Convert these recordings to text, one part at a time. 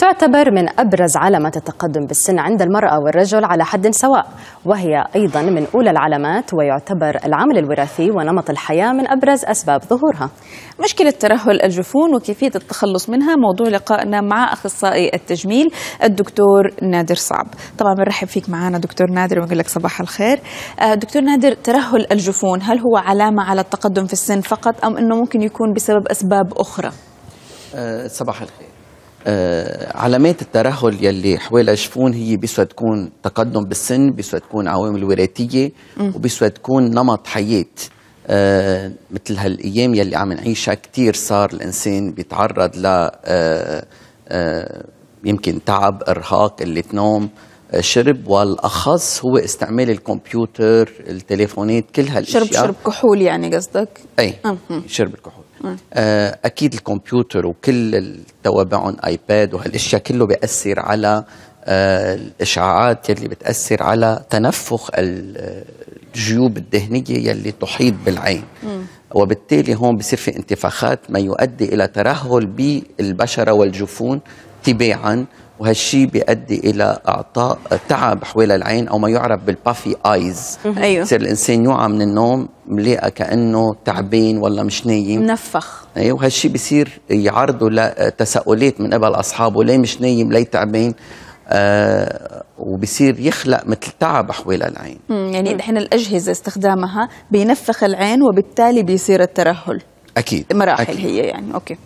تعتبر من أبرز علامات التقدم بالسن عند المرأة والرجل على حد سواء وهي أيضا من أولى العلامات ويعتبر العمل الوراثي ونمط الحياة من أبرز أسباب ظهورها مشكلة ترهل الجفون وكيفية التخلص منها موضوع لقائنا مع أخصائي التجميل الدكتور نادر صعب طبعا بنرحب فيك معنا دكتور نادر ونقول لك صباح الخير آه، دكتور نادر ترهل الجفون هل هو علامة على التقدم في السن فقط أم أنه ممكن يكون بسبب أسباب أخرى آه، صباح الخير آه علامات الترهل يلي حوالي شفون هي بيسوى تكون تقدم بالسن بيسوى تكون عوامل وراثيه وبيسوى تكون نمط حياه آه مثل هالايام يلي عم نعيشها كثير صار الانسان بيتعرض ل آه آه يمكن تعب ارهاق قله نوم آه، شرب والاخص هو استعمال الكمبيوتر التليفونات كل هالاشياء شرب شرب كحول يعني قصدك اي آه، شرب الكحول آه، اكيد الكمبيوتر وكل توابعهم ايباد وهالاشياء كله بياثر على آه، الاشعاعات يلي بتاثر على تنفخ آه، الجيوب الدهنيه يلي تحيط بالعين مم. وبالتالي هون بصير في انتفاخات ما يؤدي الى ترهل بالبشره والجفون تباعا وهالشي بيؤدي الى اعطاء تعب حول العين او ما يعرف بالبافي ايز ايوه بصير الانسان يوعى من النوم مليئه كانه تعبان ولا مش نايم منفخ ايوه وهالشي بيصير يعرضه لتساؤلات من قبل اصحابه ليه مش نايم ليه تعبان آه وبصير يخلق مثل تعب حول العين يعني دحين الاجهزه استخدامها بينفخ العين وبالتالي بيصير الترهل اكيد مراحل أكيد. هي يعني اوكي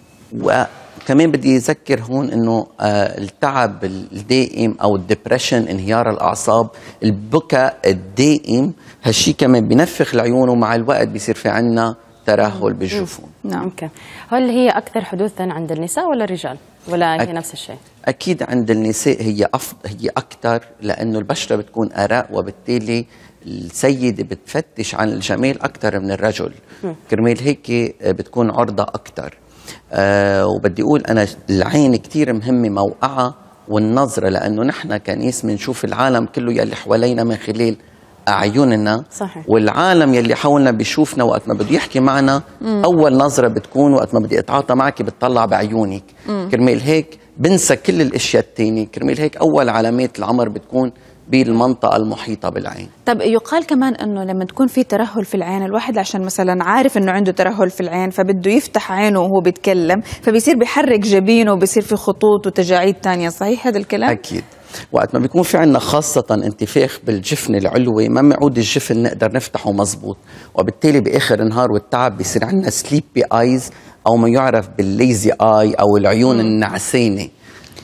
و كمان بدي اذكر هون انه آه، التعب الدائم او الدبرشن انهيار الاعصاب البكاء الدائم هالشي كمان بنفخ العيون ومع الوقت بيصير في عنا ترهل بالجفون نعم اوكي هل هي اكثر حدوثا عند النساء ولا الرجال ولا هي نفس الشيء اكيد عند النساء هي أف... هي اكثر لانه البشره بتكون ارق وبالتالي السيدة بتفتش عن الجمال أكثر من الرجل كرمال هيك آه، بتكون عرضة أكثر آه وبدي اقول انا العين كثير مهمه موقعها والنظره لانه نحن كنيس بنشوف العالم كله يلي حوالينا من خلال اعيننا صحيح. والعالم يلي حولنا بيشوفنا وقت ما بده يحكي معنا مم. اول نظره بتكون وقت ما بدي اتعاطى معك بتطلع بعيونك مم. كرمال هيك بنسى كل الاشياء الثانيه كرمال هيك اول علامات العمر بتكون بالمنطقة المحيطة بالعين طب يقال كمان أنه لما تكون في ترهل في العين الواحد عشان مثلا عارف أنه عنده ترهل في العين فبده يفتح عينه وهو بيتكلم فبيصير بيحرك جبينه وبيصير في خطوط وتجاعيد تانية صحيح هذا الكلام؟ أكيد وقت ما بيكون في عنا خاصة انتفاخ بالجفن العلوي ما معود الجفن نقدر نفتحه مزبوط وبالتالي بآخر النهار والتعب بيصير عنا سليبي آيز أو ما يعرف بالليزي آي أو العيون النعسانة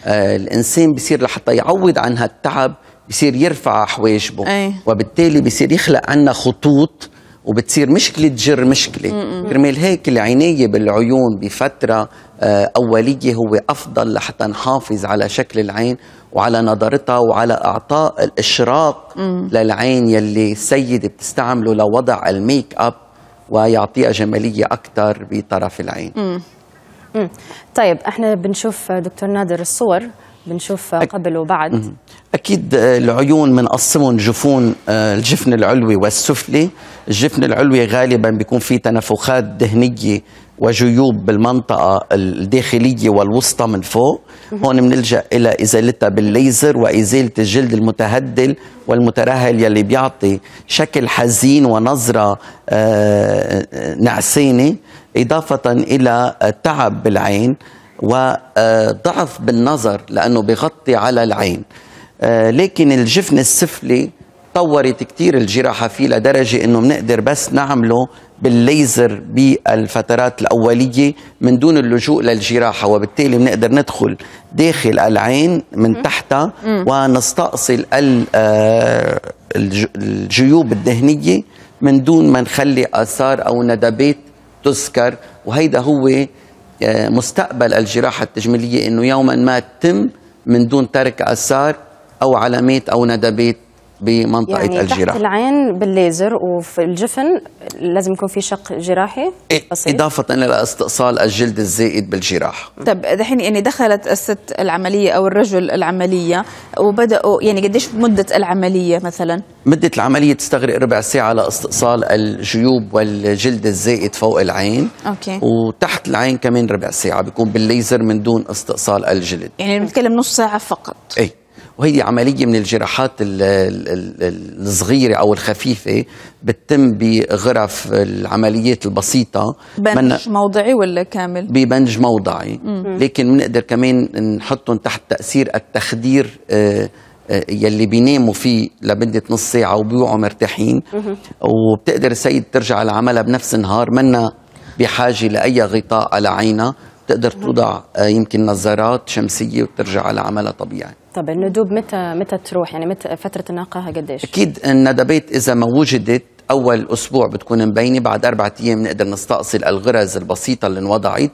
آه الإنسان بيصير لحتى يعوض عن هالتعب بصير يرفع حواجبه وبالتالي بصير يخلق عنا خطوط وبتصير مشكلة جر مشكلة كرمال هيك العناية بالعيون بفترة آه، أولية هو أفضل لحتى نحافظ على شكل العين وعلى نظرتها وعلى إعطاء الإشراق للعين يلي السيدة بتستعمله لوضع الميك أب ويعطيها جمالية أكثر بطرف العين مم. مم. طيب احنا بنشوف دكتور نادر الصور بنشوف قبل وبعد أكيد آه، العيون بنقسمهم جفون آه، الجفن العلوي والسفلي الجفن العلوي غالبا بيكون فيه تنفخات دهنية وجيوب بالمنطقة الداخلية والوسطى من فوق هون بنلجأ إلى إزالتها بالليزر وإزالة الجلد المتهدل والمترهل يلي بيعطي شكل حزين ونظرة آه، نعسانة إضافة إلى تعب بالعين وضعف بالنظر لأنه بغطي على العين آه، لكن الجفن السفلي طورت كتير الجراحة فيه لدرجة أنه بنقدر بس نعمله بالليزر بالفترات الأولية من دون اللجوء للجراحة وبالتالي بنقدر ندخل داخل العين من تحتها ونستأصل آه، الجيوب الدهنية من دون ما نخلي آثار أو ندبات تذكر وهيدا هو آه، مستقبل الجراحة التجميلية أنه يوما ما تتم من دون ترك أثار أو علامات أو ندبات بمنطقه يعني الجراحه تحت العين بالليزر وفي الجفن لازم يكون في شق جراحي إيه، بسيط. اضافه الى استئصال الجلد الزائد بالجراح طب دحين يعني دخلت الست العمليه او الرجل العمليه وبداوا يعني قديش مده العمليه مثلا مده العمليه تستغرق ربع ساعه لاستئصال الجيوب والجلد الزائد فوق العين اوكي وتحت العين كمان ربع ساعه بيكون بالليزر من دون استئصال الجلد يعني بنتكلم نص ساعه فقط اي وهي عمليه من الجراحات الصغيره او الخفيفه بتتم بغرف العمليات البسيطه بنج من موضعي ولا كامل ببنج موضعي مم. لكن بنقدر كمان نحطهم تحت تاثير التخدير آه، آه، يلي بيناموا فيه لمدة نص ساعة وبيوعوا مرتاحين وبتقدر السيد ترجع لعملها بنفس النهار منا بحاجة لأي غطاء على عينها بتقدر توضع آه، يمكن نظارات شمسيه وترجع على عملها طبيعي طب الندوب متى متى تروح يعني متى فتره الناقه قديش اكيد الندبات اذا ما وجدت اول اسبوع بتكون مبينه بعد اربع ايام نقدر نستأصل الغرز البسيطه اللي انوضعت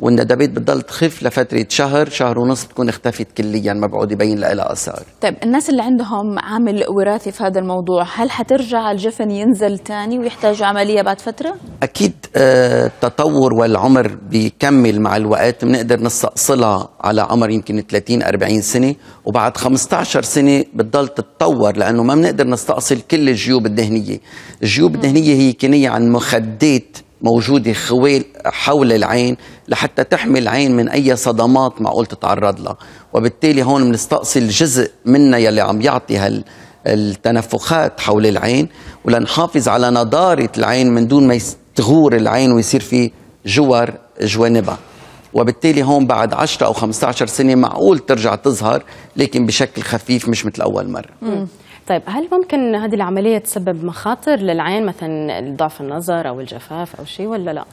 والندبات بتضل تخف لفتره شهر شهر ونص بتكون اختفت كليا ما بعود يبين لها اثار طيب الناس اللي عندهم عامل وراثي في هذا الموضوع هل حترجع الجفن ينزل تاني ويحتاج عمليه بعد فتره اكيد آه، التطور والعمر بيكمل مع الوقت بنقدر نستأصلها على عمر يمكن 30 40 سنه وبعد 15 سنه بتضل تتطور لانه ما بنقدر نستأصل كل الجيوب الدهنيه الجيوب الدهنيه هي كنية عن مخدات موجودة خوال حول العين لحتى تحمي العين من أي صدمات معقول تتعرض لها وبالتالي هون بنستقصي الجزء منها يلي عم يعطي هال التنفخات حول العين ولنحافظ على نضارة العين من دون ما تغور العين ويصير في جوار جوانبها وبالتالي هون بعد 10 أو 15 سنة معقول ترجع تظهر لكن بشكل خفيف مش مثل أول مرة طيب هل ممكن هذه العملية تسبب مخاطر للعين مثلا ضعف النظر أو الجفاف أو شيء ولا لا؟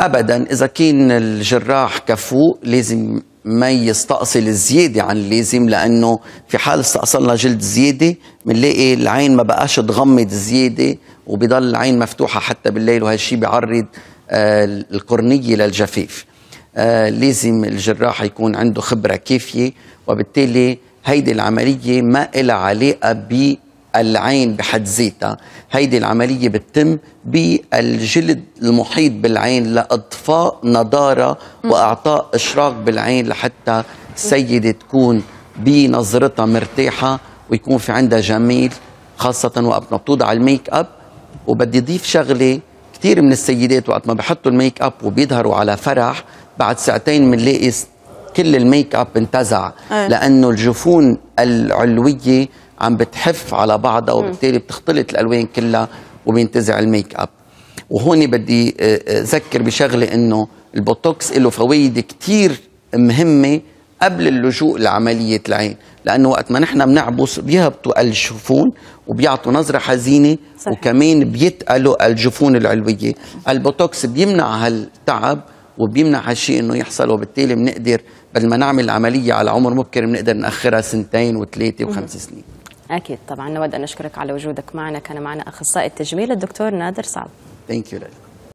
أبدا إذا كان الجراح كفو لازم ما يستأصل زيادة عن اللازم لأنه في حال استأصلنا جلد زيادة بنلاقي العين ما بقاش تغمض زيادة وبضل العين مفتوحة حتى بالليل وهالشي بيعرض آه القرنية للجفاف آه لازم الجراح يكون عنده خبرة كافية وبالتالي هيدي العملية ما إلها علاقة بالعين بحد ذاتها هيدي العملية بتتم بالجلد المحيط بالعين لإضفاء نضارة وإعطاء إشراق بالعين لحتى السيدة تكون بنظرتها مرتاحة ويكون في عندها جميل خاصة وقت ما بتوضع الميك اب وبدي أضيف شغلة كثير من السيدات وقت ما بحطوا الميك اب وبيظهروا على فرح بعد ساعتين بنلاقي كل الميك اب انتزع أيه. لانه الجفون العلويه عم بتحف على بعضها وبالتالي بتختلط الالوان كلها وبينتزع الميك اب وهون بدي آه، آه، اذكر بشغله انه البوتوكس له فوائد كثير مهمه قبل اللجوء لعمليه العين لانه وقت ما نحن بنعبس بيهبطوا الجفون وبيعطوا نظره حزينه صحيح. وكمان بيتقلوا الجفون العلويه البوتوكس بيمنع هالتعب وبيمنع هالشيء انه يحصل وبالتالي بنقدر بدل ما نعمل العمليه على عمر مبكر بنقدر ناخرها سنتين وثلاثه وخمس سنين. اكيد طبعا نود ان نشكرك على وجودك معنا كان معنا اخصائي التجميل الدكتور نادر صعب ثانك يو